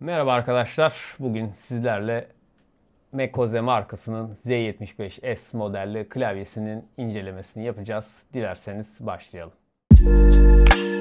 Merhaba arkadaşlar. Bugün sizlerle Mekoze markasının Z75S modelli klavyesinin incelemesini yapacağız. Dilerseniz başlayalım. Müzik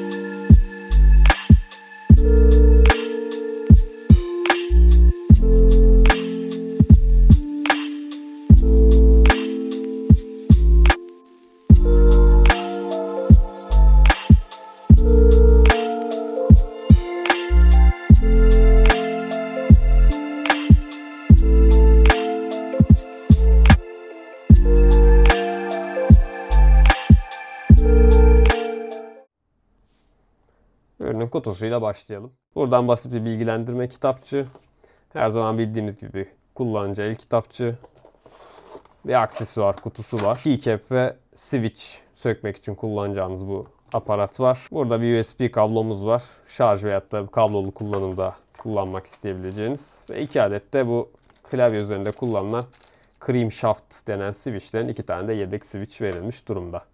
kutusuyla başlayalım. Buradan basit bir bilgilendirme kitapçı. Her zaman bildiğimiz gibi kullanıcı el kitapçı. Bir aksesuar kutusu var. Keycap ve switch sökmek için kullanacağınız bu aparat var. Burada bir USB kablomuz var. Şarj veyahut da kablolu kullanımda kullanmak isteyebileceğiniz. Ve iki adet de bu klavye üzerinde kullanılan Cream Shaft denen switchlerin iki tane de yedek switch verilmiş durumda.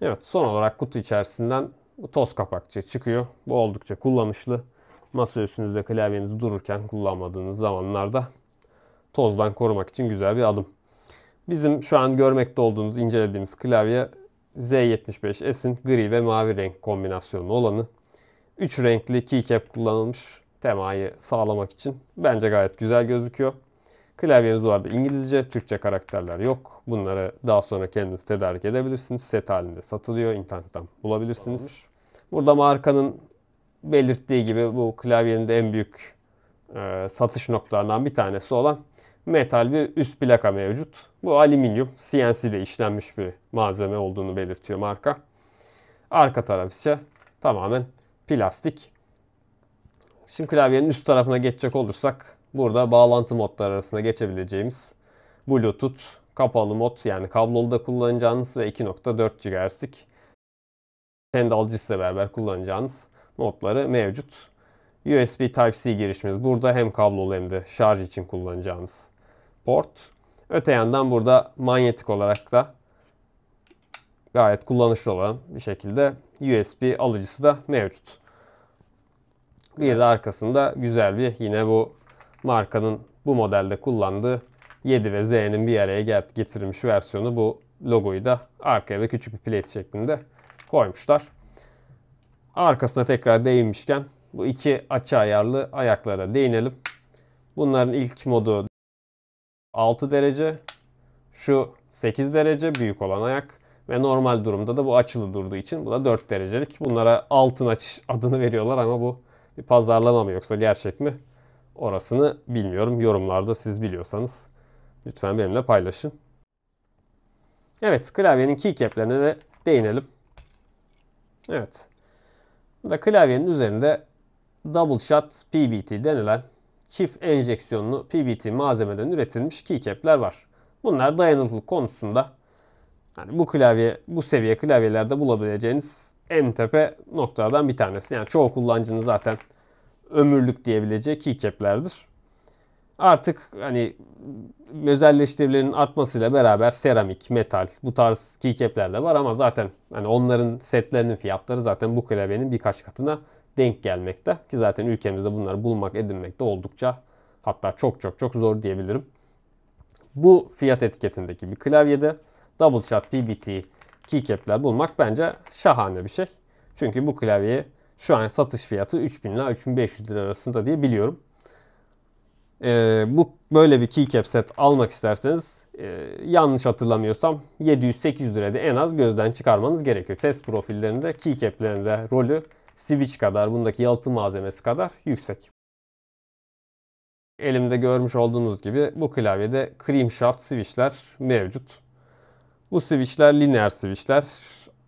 Evet son olarak kutu içerisinden bu toz kapakçı çıkıyor. Bu oldukça kullanışlı. Masa üstünüzde klavyenizi dururken kullanmadığınız zamanlarda tozdan korumak için güzel bir adım. Bizim şu an görmekte olduğunuz, incelediğimiz klavye Z75S'in gri ve mavi renk kombinasyonu olanı. Üç renkli keycap kullanılmış temayı sağlamak için. Bence gayet güzel gözüküyor. Klavyemiz bu İngilizce, Türkçe karakterler yok. Bunları daha sonra kendiniz tedarik edebilirsiniz. Set halinde satılıyor, internetten bulabilirsiniz. Olmuş. Burada markanın belirttiği gibi bu klavyenin de en büyük e, satış noktalarından bir tanesi olan metal bir üst plaka mevcut. Bu alüminyum CNC'de işlenmiş bir malzeme olduğunu belirtiyor marka. Arka taraf ise tamamen plastik. Şimdi klavyenin üst tarafına geçecek olursak burada bağlantı modları arasında geçebileceğimiz Bluetooth, kapalı mod yani kablolu da kullanacağınız ve 2.4 GHz'lik kendi alıcısıyla beraber kullanacağınız notları mevcut. USB Type-C girişimiz. Burada hem kablolu hem de şarj için kullanacağınız port. Öte yandan burada manyetik olarak da gayet kullanışlı olan bir şekilde USB alıcısı da mevcut. Bir de arkasında güzel bir yine bu markanın bu modelde kullandığı 7 ve Z'nin bir araya getirilmiş versiyonu bu logoyu da arkaya da küçük bir plate şeklinde koymuşlar. Arkasına tekrar değinmişken bu iki açı ayarlı ayaklara değinelim. Bunların ilk modu 6 derece. Şu 8 derece büyük olan ayak. Ve normal durumda da bu açılı durduğu için bu da 4 derecelik. Bunlara altın açış adını veriyorlar ama bu bir pazarlama mı yoksa gerçek mi? Orasını bilmiyorum. Yorumlarda siz biliyorsanız lütfen benimle paylaşın. Evet klavyenin keycap'lerine de değinelim. Evet. Bu da klavyenin üzerinde Double Shot PBT denilen çift enjeksiyonlu PBT malzemeden üretilmiş keycap'ler var. Bunlar dayanıklılık konusunda yani bu klavye bu seviye klavyelerde bulabileceğiniz en tepe noktalardan bir tanesi. Yani çoğu kullanıcının zaten ömürlük diyebileceği keycap'lerdir. Artık hani özelleştirilerin artmasıyla beraber seramik, metal bu tarz keycap'ler de var ama zaten hani onların setlerinin fiyatları zaten bu klavyenin birkaç katına denk gelmekte. Ki zaten ülkemizde bunları bulmak edinmek de oldukça hatta çok çok çok zor diyebilirim. Bu fiyat etiketindeki bir klavyede double shot PBT keycap'ler bulmak bence şahane bir şey. Çünkü bu klavye şu an satış fiyatı 3000 ila 3500 lira arasında diye biliyorum. E, bu böyle bir keycap set almak isterseniz e, yanlış hatırlamıyorsam 700-800 lirada en az gözden çıkarmanız gerekiyor. Ses profillerinde keycaplerinde rolü switch kadar bundaki yalıtım malzemesi kadar yüksek. Elimde görmüş olduğunuz gibi bu klavyede cream shaft switchler mevcut. Bu switchler lineer switchler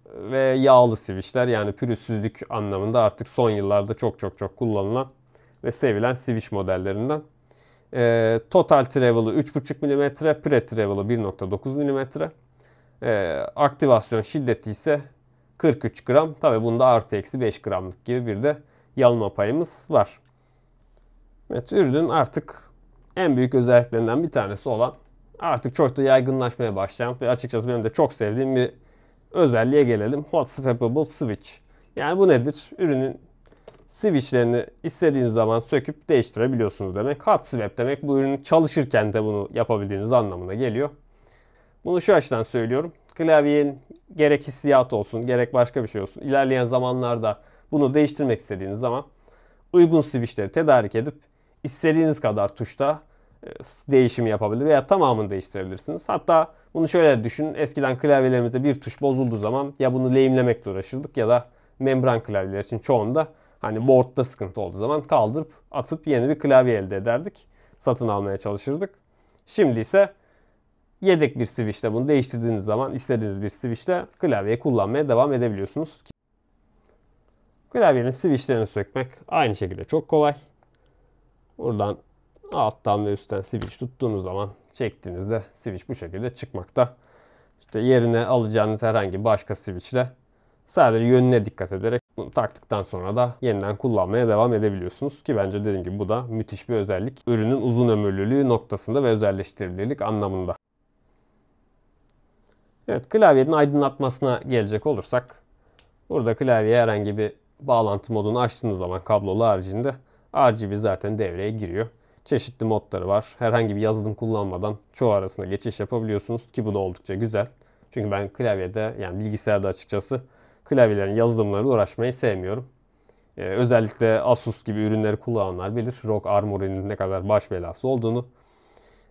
ve yağlı switchler yani pürüzsüzlük anlamında artık son yıllarda çok çok çok kullanılan ve sevilen switch modellerinden. E, total travel'ı 3.5 mm, pre travel'ı 1.9 mm. E, aktivasyon şiddeti ise 43 gram. Tabi bunda artı eksi 5 gramlık gibi bir de yalma payımız var. Evet ürünün artık en büyük özelliklerinden bir tanesi olan artık çok da yaygınlaşmaya başlayan ve açıkçası benim de çok sevdiğim bir özelliğe gelelim. Hot Swappable Switch. Yani bu nedir? Ürünün switchlerini istediğiniz zaman söküp değiştirebiliyorsunuz demek. Hot swap demek bu ürün çalışırken de bunu yapabildiğiniz anlamına geliyor. Bunu şu açıdan söylüyorum. Klavyenin gerek hissiyat olsun gerek başka bir şey olsun. İlerleyen zamanlarda bunu değiştirmek istediğiniz zaman uygun switchleri tedarik edip istediğiniz kadar tuşta e, değişimi yapabilir veya tamamını değiştirebilirsiniz. Hatta bunu şöyle düşünün. Eskiden klavyelerimizde bir tuş bozulduğu zaman ya bunu lehimlemekle uğraşırdık ya da membran klavyeler için çoğunda Hani board'da sıkıntı olduğu zaman kaldırıp atıp yeni bir klavye elde ederdik. Satın almaya çalışırdık. Şimdi ise yedek bir switch'le bunu değiştirdiğiniz zaman istediğiniz bir switch'le klavye kullanmaya devam edebiliyorsunuz. Klavyenin switch'lerini sökmek aynı şekilde çok kolay. Buradan alttan ve üstten switch tuttuğunuz zaman çektiğinizde switch bu şekilde çıkmakta. İşte yerine alacağınız herhangi başka switchle sadece yönüne dikkat ederek bunu taktıktan sonra da yeniden kullanmaya devam edebiliyorsunuz ki bence dediğim gibi bu da müthiş bir özellik. Ürünün uzun ömürlülüğü noktasında ve özelleştirilebilirlik anlamında. Evet klavyenin aydınlatmasına gelecek olursak burada klavyeye herhangi bir bağlantı modunu açtığınız zaman kablolu haricinde RGB zaten devreye giriyor. Çeşitli modları var. Herhangi bir yazılım kullanmadan çoğu arasında geçiş yapabiliyorsunuz ki bu da oldukça güzel. Çünkü ben klavyede yani bilgisayarda açıkçası klavyelerin yazılımlarıyla uğraşmayı sevmiyorum. Ee, özellikle Asus gibi ürünleri kullananlar bilir. ROG Armory'nin ne kadar baş belası olduğunu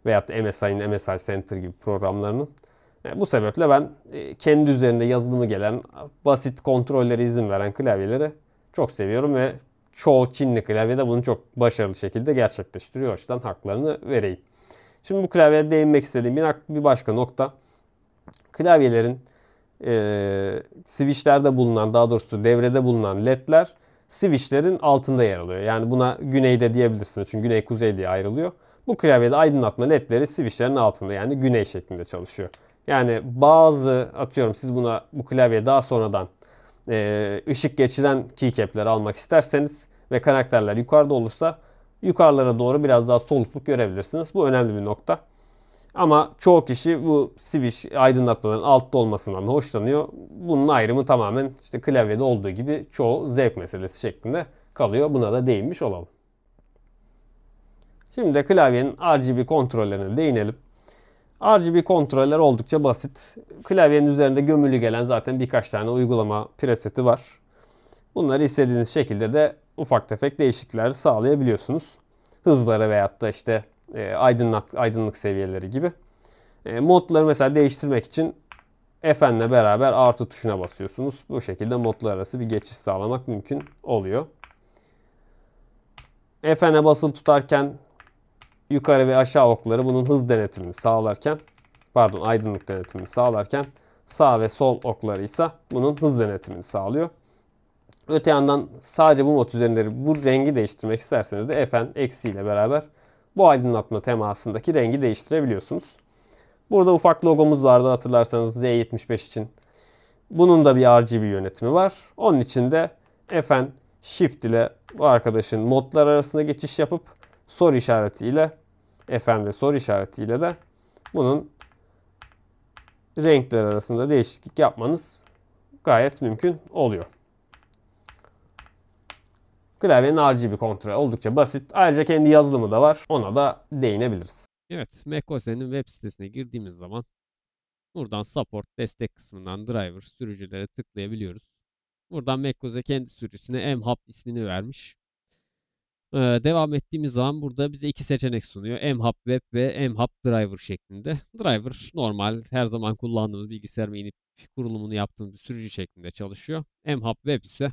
veyahut da MSI'nin MSI Center gibi programlarının. Yani ee, bu sebeple ben e, kendi üzerinde yazılımı gelen basit kontrollere izin veren klavyeleri çok seviyorum ve çoğu Çinli klavye de bunu çok başarılı şekilde gerçekleştiriyor. O yüzden haklarını vereyim. Şimdi bu klavyeye değinmek istediğim bir başka nokta klavyelerin e, switchlerde bulunan daha doğrusu devrede bulunan ledler switchlerin altında yer alıyor. Yani buna güneyde diyebilirsiniz çünkü güney kuzey diye ayrılıyor. Bu klavyede aydınlatma ledleri switchlerin altında yani güney şeklinde çalışıyor. Yani bazı atıyorum siz buna bu klavyeye daha sonradan e, ışık geçiren keycap'ler almak isterseniz ve karakterler yukarıda olursa yukarılara doğru biraz daha solukluk görebilirsiniz. Bu önemli bir nokta. Ama çoğu kişi bu Swish aydınlatmaların altta olmasından da hoşlanıyor. Bunun ayrımı tamamen işte klavyede olduğu gibi çoğu zevk meselesi şeklinde kalıyor. Buna da değinmiş olalım. Şimdi de klavyenin RGB kontrollerine değinelim. RGB kontroller oldukça basit. Klavyenin üzerinde gömülü gelen zaten birkaç tane uygulama preseti var. Bunları istediğiniz şekilde de ufak tefek değişiklikler sağlayabiliyorsunuz. Hızları veyahut da işte e, aydınlık, aydınlık seviyeleri gibi. E, modları mesela değiştirmek için F'nle beraber artı tuşuna basıyorsunuz. Bu şekilde modlar arası bir geçiş sağlamak mümkün oluyor. F'ne basılı tutarken yukarı ve aşağı okları bunun hız denetimini sağlarken pardon aydınlık denetimini sağlarken sağ ve sol okları ise bunun hız denetimini sağlıyor. Öte yandan sadece bu mod üzerinde bu rengi değiştirmek isterseniz de Fn eksiyle beraber bu aydınlatma temasındaki rengi değiştirebiliyorsunuz. Burada ufak logomuz vardı hatırlarsanız Z75 için. Bunun da bir RGB yönetimi var. Onun için de efen Shift ile bu arkadaşın modlar arasında geçiş yapıp soru işaretiyle efen ve soru işaretiyle de bunun renkler arasında değişiklik yapmanız gayet mümkün oluyor. Klavyenin RGB kontrolü oldukça basit. Ayrıca kendi yazılımı da var. Ona da değinebiliriz. Evet, macOS'nin web sitesine girdiğimiz zaman buradan support destek kısmından driver sürücülere tıklayabiliyoruz. Buradan macOS'e kendi sürücüsüne mHub ismini vermiş. Ee, devam ettiğimiz zaman burada bize iki seçenek sunuyor. mHub Web ve mHub Driver şeklinde. Driver normal her zaman kullandığımız bilgisayarıma inip kurulumunu yaptığımız bir sürücü şeklinde çalışıyor. mHub Web ise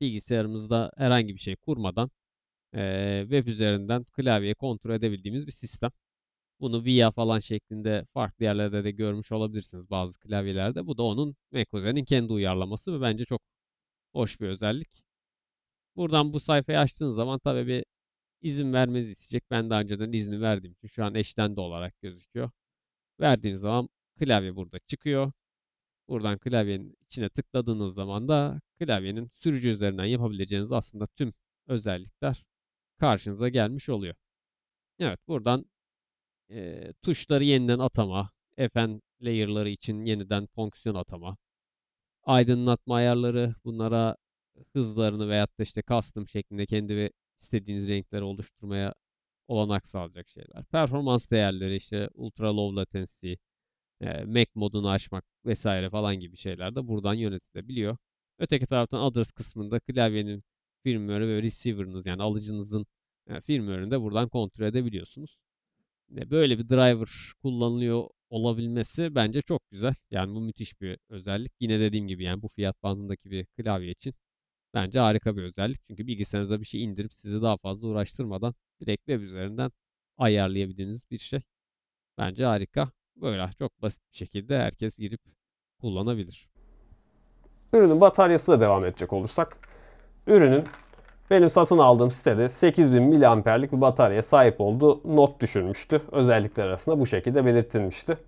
bilgisayarımızda herhangi bir şey kurmadan e, web üzerinden klavye kontrol edebildiğimiz bir sistem. Bunu VIA falan şeklinde farklı yerlerde de görmüş olabilirsiniz bazı klavyelerde. Bu da onun macOS'in kendi uyarlaması ve bence çok hoş bir özellik. Buradan bu sayfayı açtığınız zaman tabii bir izin vermenizi isteyecek. Ben daha önceden izni verdiğim için şu an eşlendi olarak gözüküyor. Verdiğiniz zaman klavye burada çıkıyor. Buradan klavyenin içine tıkladığınız zaman da klavyenin sürücü üzerinden yapabileceğiniz aslında tüm özellikler karşınıza gelmiş oluyor. Evet buradan e, tuşları yeniden atama, FN layer'ları için yeniden fonksiyon atama, aydınlatma ayarları bunlara hızlarını veyahut da işte custom şeklinde kendi ve istediğiniz renkleri oluşturmaya olanak sağlayacak şeyler. Performans değerleri işte ultra low latency, e, Mac modunu açmak vesaire falan gibi şeyler de buradan yönetilebiliyor. Öteki taraftan Others kısmında klavyenin firmware ve receiver'ınız yani alıcınızın e, firmware'ını de buradan kontrol edebiliyorsunuz. E, böyle bir driver kullanılıyor olabilmesi bence çok güzel. Yani bu müthiş bir özellik. Yine dediğim gibi yani bu fiyat bandındaki bir klavye için bence harika bir özellik. Çünkü bilgisayarınıza bir şey indirip sizi daha fazla uğraştırmadan direkt web üzerinden ayarlayabildiğiniz bir şey. Bence harika böyle çok basit bir şekilde herkes girip kullanabilir. Ürünün bataryasına devam edecek olursak ürünün benim satın aldığım sitede 8000 miliamperlik bir batarya sahip olduğu not düşürmüştü. Özellikler arasında bu şekilde belirtilmişti.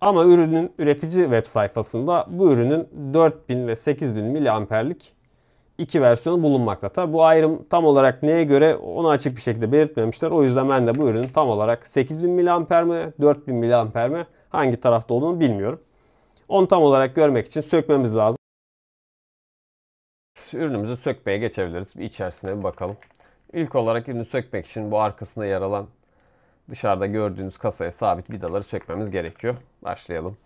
Ama ürünün üretici web sayfasında bu ürünün 4000 ve 8000 miliamperlik iki versiyonu bulunmakta. Tabi bu ayrım tam olarak neye göre onu açık bir şekilde belirtmemişler. O yüzden ben de bu ürünün tam olarak 8000 mAh mi 4000 mAh mi hangi tarafta olduğunu bilmiyorum. Onu tam olarak görmek için sökmemiz lazım. Ürünümüzü sökmeye geçebiliriz. Bir içerisine bir bakalım. İlk olarak ürünü sökmek için bu arkasında yer alan dışarıda gördüğünüz kasaya sabit vidaları sökmemiz gerekiyor. Başlayalım.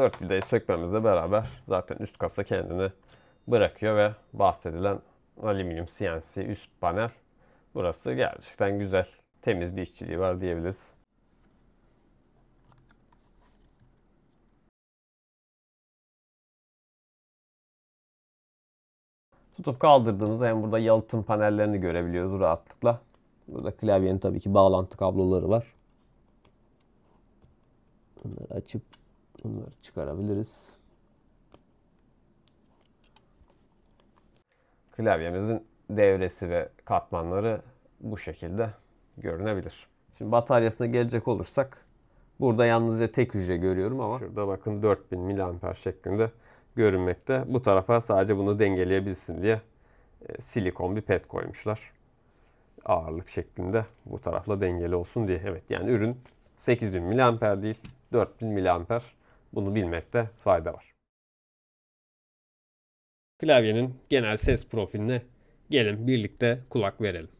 4 vidayı sökmemizle beraber zaten üst kasa kendini bırakıyor ve bahsedilen alüminyum CNC üst panel burası gerçekten güzel temiz bir işçiliği var diyebiliriz. Tutup kaldırdığımızda hem burada yalıtım panellerini görebiliyoruz rahatlıkla. Burada klavyenin tabii ki bağlantı kabloları var. Bunları açıp Bunları çıkarabiliriz. Klavyemizin devresi ve katmanları bu şekilde görünebilir. Şimdi bataryasına gelecek olursak burada yalnızca tek hücre görüyorum ama şurada bakın 4000 mAh şeklinde görünmekte. Bu tarafa sadece bunu dengeleyebilsin diye e, silikon bir pet koymuşlar. Ağırlık şeklinde bu tarafla dengeli olsun diye. Evet yani ürün 8000 mAh değil 4000 mAh bunu bilmekte fayda var. Klavyenin genel ses profiline gelin birlikte kulak verelim.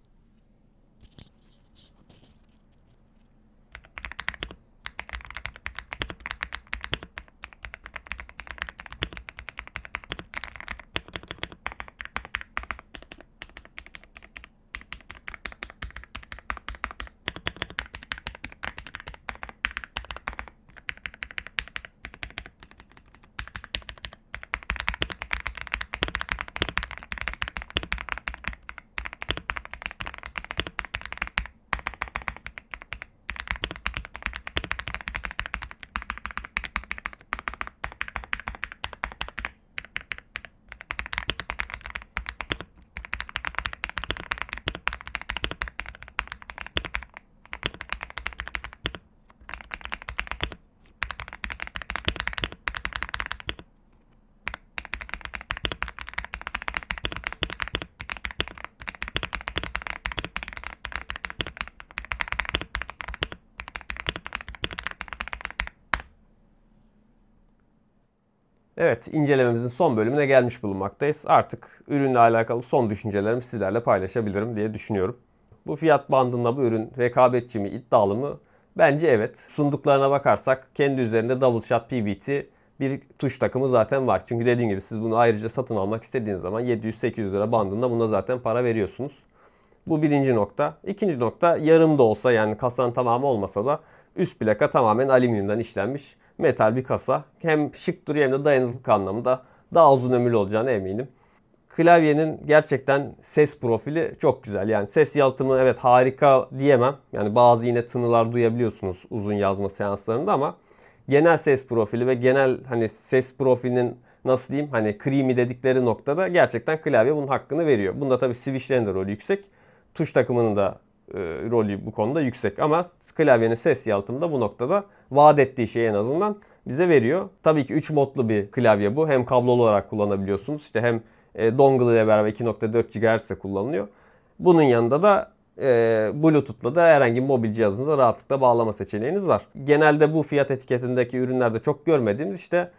Evet, incelememizin son bölümüne gelmiş bulunmaktayız. Artık ürünle alakalı son düşüncelerimi sizlerle paylaşabilirim diye düşünüyorum. Bu fiyat bandında bu ürün rekabetçi mi, iddialı mı? Bence evet. Sunduklarına bakarsak kendi üzerinde Double Shot PBT bir tuş takımı zaten var. Çünkü dediğim gibi siz bunu ayrıca satın almak istediğiniz zaman 700-800 lira bandında buna zaten para veriyorsunuz. Bu birinci nokta. İkinci nokta yarım da olsa yani kasan tamamı olmasa da üst plaka tamamen alüminyumdan işlenmiş metal bir kasa. Hem şık duruyor hem de dayanıklık anlamında daha uzun ömürlü olacağına eminim. Klavyenin gerçekten ses profili çok güzel. Yani ses yalıtımı evet harika diyemem. Yani bazı yine tınılar duyabiliyorsunuz uzun yazma seanslarında ama genel ses profili ve genel hani ses profilinin nasıl diyeyim hani creamy dedikleri noktada gerçekten klavye bunun hakkını veriyor. Bunda tabii switchlerin de rolü yüksek. Tuş takımının da e, rolü bu konuda yüksek. Ama klavyenin ses yalıtımında bu noktada vaat ettiği şeyi en azından bize veriyor. Tabii ki 3 modlu bir klavye bu. Hem kablolu olarak kullanabiliyorsunuz. İşte hem e, dongle ile beraber 2.4 GHz kullanılıyor. Bunun yanında da e, Bluetooth'la da herhangi bir mobil cihazınıza rahatlıkla bağlama seçeneğiniz var. Genelde bu fiyat etiketindeki ürünlerde çok görmediğimiz işte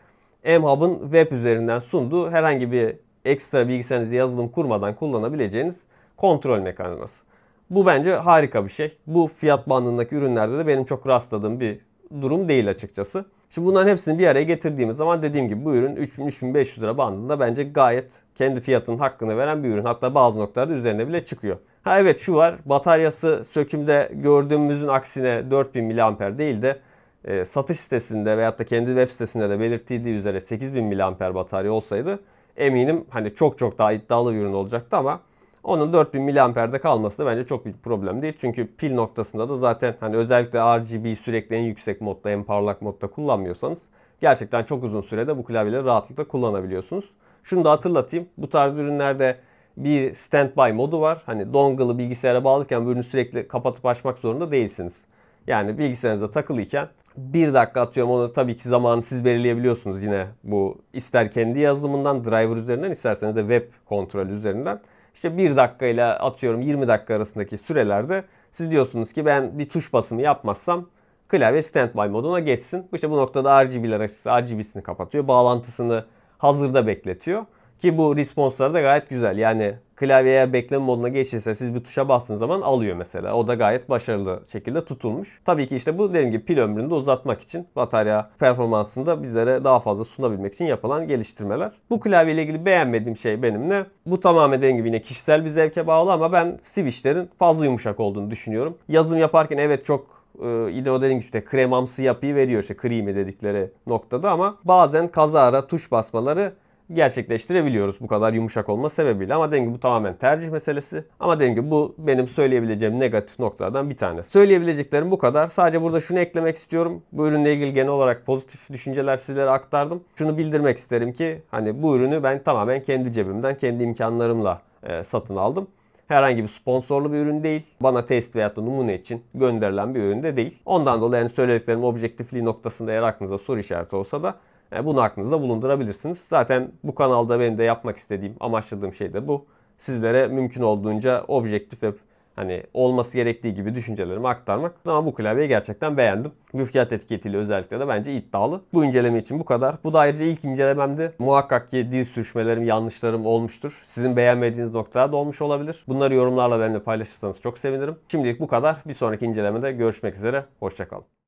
M-Hub'ın web üzerinden sunduğu herhangi bir ekstra bilgisayarınızı yazılım kurmadan kullanabileceğiniz kontrol mekanizması. Bu bence harika bir şey. Bu fiyat bandındaki ürünlerde de benim çok rastladığım bir durum değil açıkçası. Şimdi bunların hepsini bir araya getirdiğimiz zaman dediğim gibi bu ürün 3500 lira bandında bence gayet kendi fiyatının hakkını veren bir ürün. Hatta bazı noktalarda üzerine bile çıkıyor. Ha evet şu var bataryası sökümde gördüğümüzün aksine 4000 mAh değil de e, satış sitesinde veyahut da kendi web sitesinde de belirtildiği üzere 8000 mAh batarya olsaydı eminim hani çok çok daha iddialı bir ürün olacaktı ama onun 4000 miliamperde kalması da bence çok bir problem değil. Çünkü pil noktasında da zaten hani özellikle RGB sürekli en yüksek modda en parlak modda kullanmıyorsanız gerçekten çok uzun sürede bu klavyeleri rahatlıkla kullanabiliyorsunuz. Şunu da hatırlatayım. Bu tarz ürünlerde bir standby modu var. Hani dongle'ı bilgisayara bağlarken ürünü sürekli kapatıp açmak zorunda değilsiniz. Yani bilgisayarınızda takılıyken bir dakika atıyorum onu tabii ki zamanı siz belirleyebiliyorsunuz yine bu ister kendi yazılımından driver üzerinden isterseniz de web kontrolü üzerinden işte 1 ile atıyorum 20 dakika arasındaki sürelerde siz diyorsunuz ki ben bir tuş basımı yapmazsam klavye standby moduna geçsin. İşte bu noktada RGB'ler açısı RGB'sini kapatıyor. Bağlantısını hazırda bekletiyor. Ki bu responsları da gayet güzel. Yani klavye eğer bekleme moduna geçirse siz bir tuşa bastığınız zaman alıyor mesela. O da gayet başarılı şekilde tutulmuş. Tabii ki işte bu dediğim gibi pil ömrünü de uzatmak için batarya performansını da bizlere daha fazla sunabilmek için yapılan geliştirmeler. Bu klavye ile ilgili beğenmediğim şey benim ne? Bu tamamen dediğim gibi yine kişisel bir zevke bağlı ama ben switchlerin fazla yumuşak olduğunu düşünüyorum. Yazım yaparken evet çok e, yine o dediğim gibi de kremamsı yapıyı veriyor işte kremi dedikleri noktada ama bazen kazara tuş basmaları gerçekleştirebiliyoruz bu kadar yumuşak olma sebebiyle. Ama dediğim gibi bu tamamen tercih meselesi. Ama dediğim gibi bu benim söyleyebileceğim negatif noktalardan bir tanesi. Söyleyebileceklerim bu kadar. Sadece burada şunu eklemek istiyorum. Bu ürünle ilgili genel olarak pozitif düşünceler sizlere aktardım. Şunu bildirmek isterim ki hani bu ürünü ben tamamen kendi cebimden, kendi imkanlarımla e, satın aldım. Herhangi bir sponsorlu bir ürün değil. Bana test veya da numune için gönderilen bir ürün de değil. Ondan dolayı yani söylediklerim objektifliği noktasında eğer aklınıza soru işareti olsa da e, bunu aklınızda bulundurabilirsiniz. Zaten bu kanalda benim de yapmak istediğim, amaçladığım şey de bu. Sizlere mümkün olduğunca objektif ve hani olması gerektiği gibi düşüncelerimi aktarmak. Ama bu klavyeyi gerçekten beğendim. Müfkiyat etiketiyle özellikle de bence iddialı. Bu inceleme için bu kadar. Bu da ayrıca ilk incelememdi. Muhakkak ki diz sürüşmelerim, yanlışlarım olmuştur. Sizin beğenmediğiniz noktalar da olmuş olabilir. Bunları yorumlarla benimle paylaşırsanız çok sevinirim. Şimdilik bu kadar. Bir sonraki incelemede görüşmek üzere. Hoşçakalın.